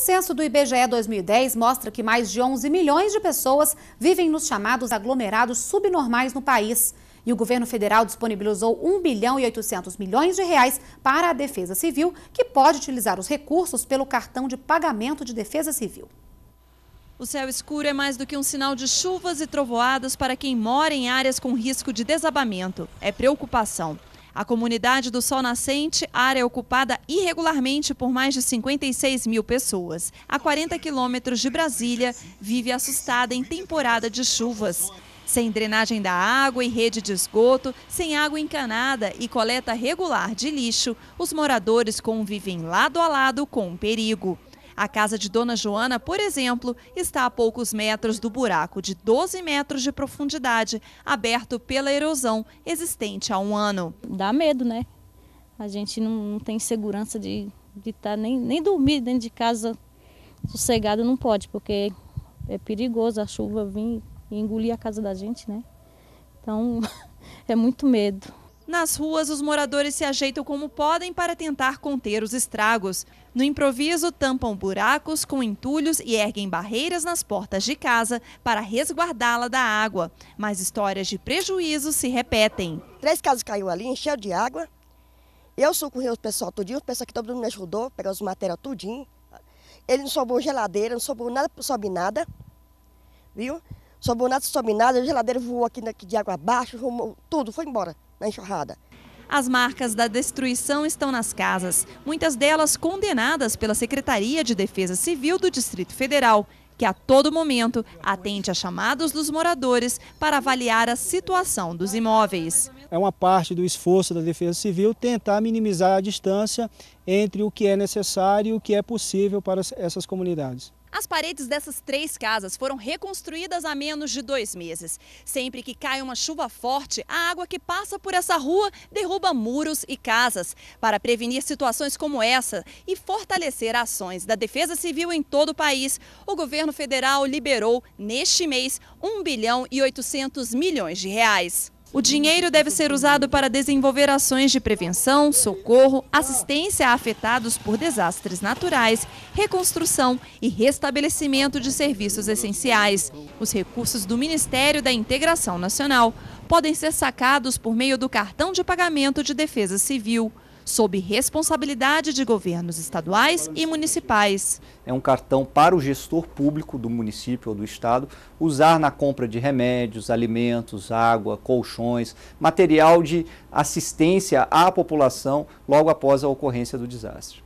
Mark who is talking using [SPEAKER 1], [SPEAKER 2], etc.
[SPEAKER 1] censo do IBGE 2010 mostra que mais de 11 milhões de pessoas vivem nos chamados aglomerados subnormais no país. E o governo federal disponibilizou 1 bilhão e 800 milhões de reais para a Defesa Civil, que pode utilizar os recursos pelo cartão de pagamento de Defesa Civil. O céu escuro é mais do que um sinal de chuvas e trovoadas para quem mora em áreas com risco de desabamento. É preocupação. A comunidade do Sol Nascente, área ocupada irregularmente por mais de 56 mil pessoas, a 40 quilômetros de Brasília, vive assustada em temporada de chuvas. Sem drenagem da água e rede de esgoto, sem água encanada e coleta regular de lixo, os moradores convivem lado a lado com o perigo. A casa de Dona Joana, por exemplo, está a poucos metros do buraco de 12 metros de profundidade, aberto pela erosão existente há um ano. Dá medo, né? A gente não, não tem segurança de estar tá nem, nem dormir dentro de casa sossegado, não pode, porque é perigoso a chuva vir e engolir a casa da gente, né? Então é muito medo. Nas ruas, os moradores se ajeitam como podem para tentar conter os estragos. No improviso, tampam buracos com entulhos e erguem barreiras nas portas de casa para resguardá-la
[SPEAKER 2] da água. Mas histórias de prejuízo se repetem. Três casas caiu ali, encheu de água. Eu socorri o pessoal tudinho, o pessoal que todo mundo me ajudou, pegou os material tudinho. Ele não sobrou geladeira, não sobrou nada, sobe nada, viu? Sobrou nada, sobe nada, a geladeira voou aqui de água abaixo, voou tudo, foi embora na enxurrada. As
[SPEAKER 1] marcas da destruição estão nas casas, muitas delas condenadas pela Secretaria de Defesa Civil do Distrito Federal, que a todo momento atende a chamados dos moradores para avaliar a situação dos imóveis.
[SPEAKER 2] É uma parte do esforço da Defesa Civil tentar minimizar a distância entre o que é necessário e o que é possível para essas comunidades.
[SPEAKER 1] As paredes dessas três casas foram reconstruídas há menos de dois meses. Sempre que cai uma chuva forte, a água que passa por essa rua derruba muros e casas. Para prevenir situações como essa e fortalecer ações da Defesa Civil em todo o país, o governo federal liberou, neste mês, 1 bilhão e 800 milhões de reais. O dinheiro deve ser usado para desenvolver ações de prevenção, socorro, assistência a afetados por desastres naturais, reconstrução e restabelecimento de serviços essenciais. Os recursos do Ministério da Integração Nacional podem ser sacados por meio do cartão de pagamento de defesa civil sob responsabilidade de governos estaduais e municipais. É um cartão para o gestor público do município ou do estado usar na compra de remédios, alimentos, água, colchões, material de assistência à população logo após a ocorrência do desastre.